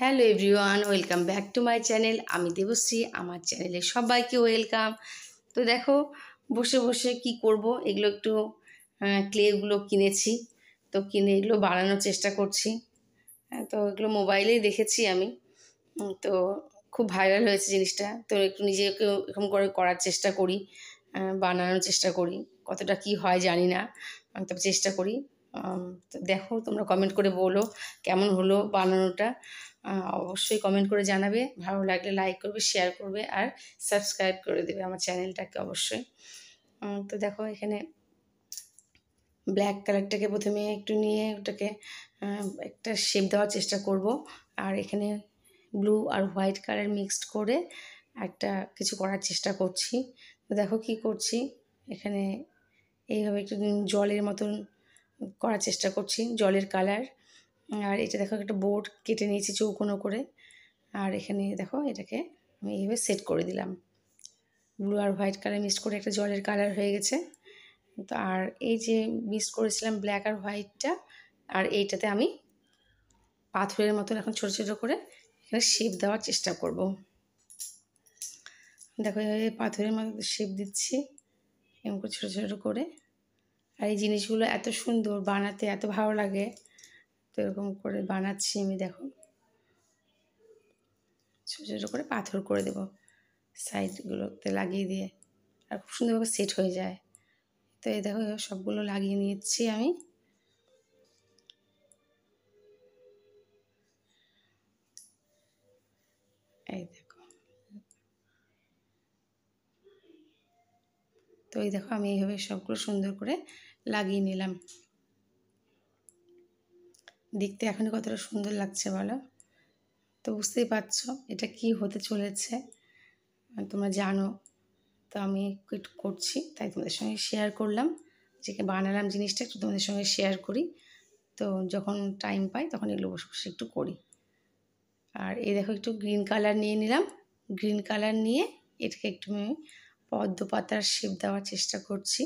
hello everyone welcome back to my channel আমি দেবশ্রী আমার চ্যানেলে সবাইকে ওয়েলকাম তো দেখো বসে বসে কি করব এগুলো একটু ক্লেগুলো কিনেছি তো কিনে এগুলো বানানোর চেষ্টা করছি তো এগুলো মোবাইলেই দেখেছি আমি তো খুব ভাইরাল হয়েছে জিনিসটা তো একটু নিজেকে এরকম করে করার চেষ্টা করি বানানোর চেষ্টা করি কতটা কি হয় জানি না তবে চেষ্টা করি দেখো তোমরা কমেন্ট করে বলো কেমন হলো বানানোটা অবশ্যই কমেন্ট করে জানাবে ভালো লাগলে লাইক করবে শেয়ার করবে আর সাবস্ক্রাইব করে দেবে আমার চ্যানেলটাকে অবশ্যই তো দেখো এখানে ব্ল্যাক কালারটাকে প্রথমে একটু নিয়ে ওটাকে একটা শেপ দেওয়ার চেষ্টা করব আর এখানে ব্লু আর হোয়াইট কালার মিক্সড করে একটা কিছু করার চেষ্টা করছি তো দেখো কি করছি এখানে এইভাবে একটু জলের মতন করার চেষ্টা করছি জলের কালার আর এটা দেখো একটা বোর্ড কেটে নিয়েছি চৌকোনো করে আর এখানে দেখো এটাকে আমি এইভাবে সেট করে দিলাম ব্লু আর হোয়াইট কালার মিক্সড করে একটা জলের কালার হয়ে গেছে তো আর এই যে মিক্স করেছিলাম ব্ল্যাক আর হোয়াইটটা আর এইটাতে আমি পাথরের মতন এখন ছোটো ছোটো করে এখানে শেপ দেওয়ার চেষ্টা করব দেখো এইভাবে পাথরের মতো শেপ দিচ্ছি এরকম করে ছোটো ছোটো করে আর এই জিনিসগুলো এত সুন্দর বানাতে এত ভালো লাগে তো এরকম করে বানাচ্ছি আমি দেখো ছোটো ছোটো করে পাথর করে দেব সাইডগুলোতে লাগিয়ে দিয়ে আর খুব সুন্দরভাবে সেট হয়ে যায় তো এই দেখো সবগুলো লাগিয়ে নিয়েছি আমি তো এই দেখো আমি এইভাবে সবগুলো সুন্দর করে লাগিয়ে নিলাম দেখতে এখনই কতটা সুন্দর লাগছে বলো তো বুঝতেই পারছো এটা কি হতে চলেছে তোমরা জানো তো আমি করছি তাই তোমাদের সঙ্গে শেয়ার করলাম যে বানালাম জিনিসটা একটু তোমাদের সঙ্গে শেয়ার করি তো যখন টাইম পাই তখন এগুলো বসে বসে একটু করি আর এই দেখো একটু গ্রিন কালার নিয়ে নিলাম গ্রিন কালার নিয়ে এটাকে একটু আমি পদ্ম পাতার শেপ দেওয়ার চেষ্টা করছি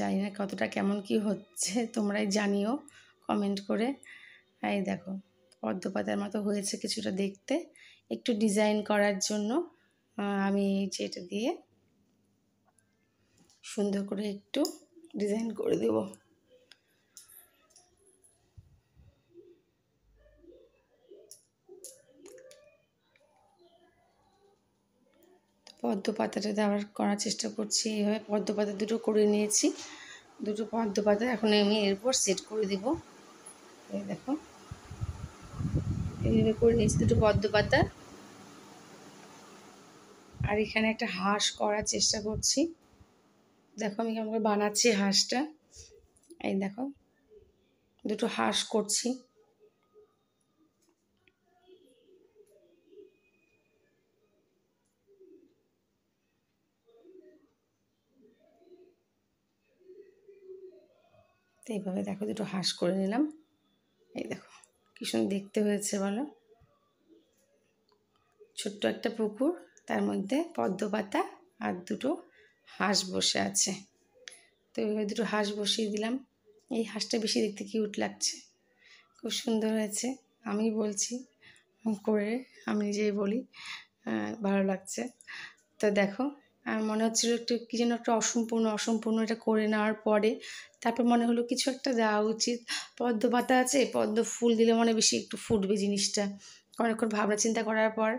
জানি না কতটা কেমন কি হচ্ছে তোমরাই জানিও কমেন্ট করে এই দেখো পদ্ম পাতার মতো হয়েছে কিছুটা দেখতে একটু ডিজাইন করার জন্য আমি যে এটা দিয়ে সুন্দর করে একটু ডিজাইন করে দেবো পদ্ম পাতাটা দেওয়ার করার চেষ্টা করছি এইভাবে পদ্ম পাতা দুটো করে নিয়েছি দুটো পদ্ম পাতা এখন আমি এরপর সেট করে দিব এই দেখো এইভাবে করে নিয়েছি দুটো পদ্ম পাতা আর এখানে একটা হাঁস করার চেষ্টা করছি দেখো আমি কেমন করে বানাচ্ছি হাঁসটা এই দেখো দুটো হাঁস করছি তো এইভাবে দেখো দুটো হাঁস করে নিলাম এই দেখো কী সুন্দর দেখতে হয়েছে বলো ছোট্ট একটা পুকুর তার মধ্যে পদ্ম পাতা আর দুটো হাঁস বসে আছে তো এইভাবে দুটো হাঁস বসিয়ে দিলাম এই হাঁসটা বেশি দেখতে কিউট লাগছে খুব সুন্দর হয়েছে আমি বলছি করে আমি নিজেই বলি ভালো লাগছে তো দেখো আর মনে হচ্ছিলো একটু কী যেন একটা অসম্পূর্ণ অসম্পূর্ণ এটা করে নেওয়ার পরে তারপর মনে হলো কিছু একটা দেওয়া উচিত পদ্ম পাতা আছে পদ্ম ফুল দিলে মনে বেশি একটু ফুটবে জিনিসটা অনেকক্ষণ ভাবনা চিন্তা করার পর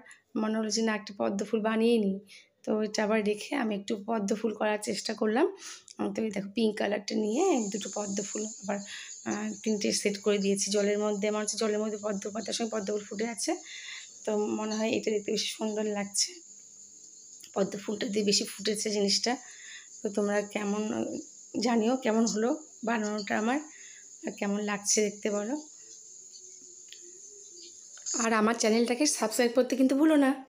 মনে হলো যে না একটা পদ্ম ফুল বানিয়ে নিই তো এটা আবার রেখে আমি একটু পদ্ম ফুল করার চেষ্টা করলাম তো দেখো পিঙ্ক কালারটা নিয়ে দুটো পদ্ম ফুল আবার তিনটে সেট করে দিয়েছি জলের মধ্যে আমার হচ্ছে জলের মধ্যে পদ্ম পাতার সঙ্গে পদ্ম ফুল ফুটে আছে তো মনে হয় এটা দেখতে বেশি সুন্দর লাগছে পদ্ম ফুলটা দিয়ে বেশি ফুটেছে জিনিসটা তো তোমরা কেমন জানিও কেমন হলো বানানোটা আমার আর কেমন লাগছে দেখতে বলো আর আমার চ্যানেলটাকে সাবস্ক্রাইব করতে কিন্তু ভুলো না